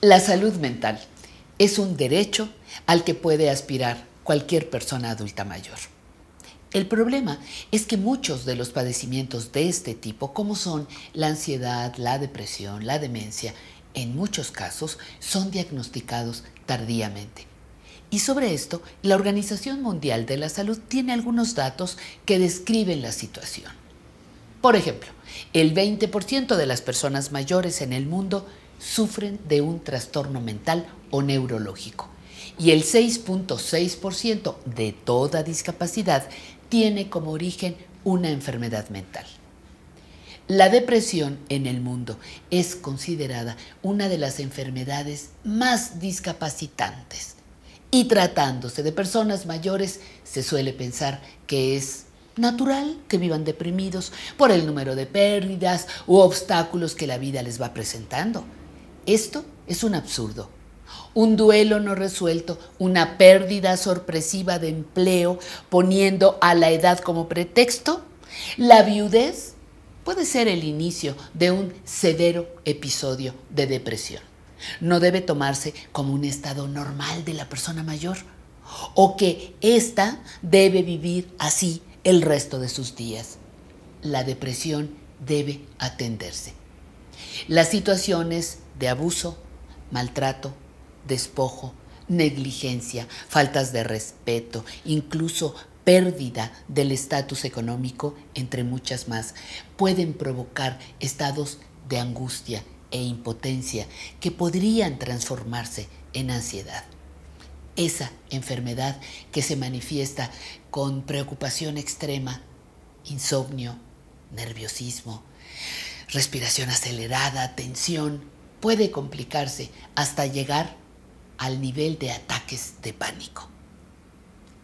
La salud mental es un derecho al que puede aspirar cualquier persona adulta mayor. El problema es que muchos de los padecimientos de este tipo, como son la ansiedad, la depresión, la demencia, en muchos casos son diagnosticados tardíamente. Y sobre esto, la Organización Mundial de la Salud tiene algunos datos que describen la situación. Por ejemplo, el 20% de las personas mayores en el mundo sufren de un trastorno mental o neurológico y el 6.6% de toda discapacidad tiene como origen una enfermedad mental. La depresión en el mundo es considerada una de las enfermedades más discapacitantes y tratándose de personas mayores se suele pensar que es natural que vivan deprimidos por el número de pérdidas u obstáculos que la vida les va presentando esto es un absurdo. Un duelo no resuelto, una pérdida sorpresiva de empleo poniendo a la edad como pretexto, la viudez puede ser el inicio de un severo episodio de depresión. No debe tomarse como un estado normal de la persona mayor o que ésta debe vivir así el resto de sus días. La depresión debe atenderse. Las situaciones de abuso, maltrato, despojo, negligencia, faltas de respeto, incluso pérdida del estatus económico, entre muchas más, pueden provocar estados de angustia e impotencia que podrían transformarse en ansiedad. Esa enfermedad que se manifiesta con preocupación extrema, insomnio, nerviosismo, respiración acelerada, tensión, puede complicarse hasta llegar al nivel de ataques de pánico.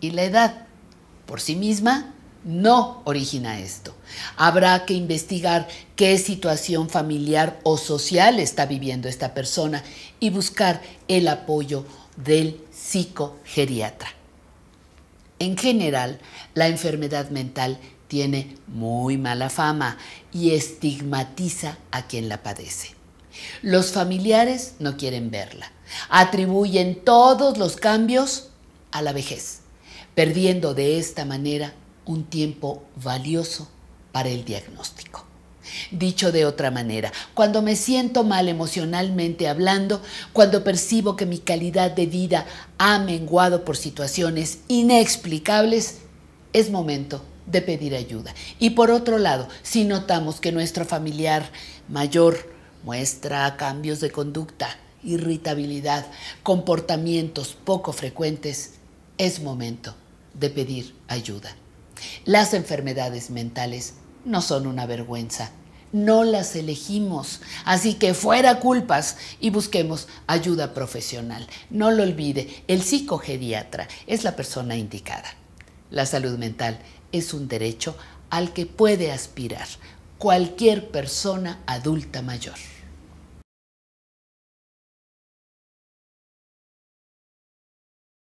Y la edad por sí misma no origina esto. Habrá que investigar qué situación familiar o social está viviendo esta persona y buscar el apoyo del psicogeriatra. En general, la enfermedad mental tiene muy mala fama y estigmatiza a quien la padece. Los familiares no quieren verla. Atribuyen todos los cambios a la vejez, perdiendo de esta manera un tiempo valioso para el diagnóstico. Dicho de otra manera, cuando me siento mal emocionalmente hablando, cuando percibo que mi calidad de vida ha menguado por situaciones inexplicables, es momento de pedir ayuda. Y por otro lado, si notamos que nuestro familiar mayor muestra cambios de conducta, irritabilidad, comportamientos poco frecuentes, es momento de pedir ayuda. Las enfermedades mentales no son una vergüenza, no las elegimos, así que fuera culpas y busquemos ayuda profesional. No lo olvide, el psicogediatra es la persona indicada. La salud mental es un derecho al que puede aspirar cualquier persona adulta mayor.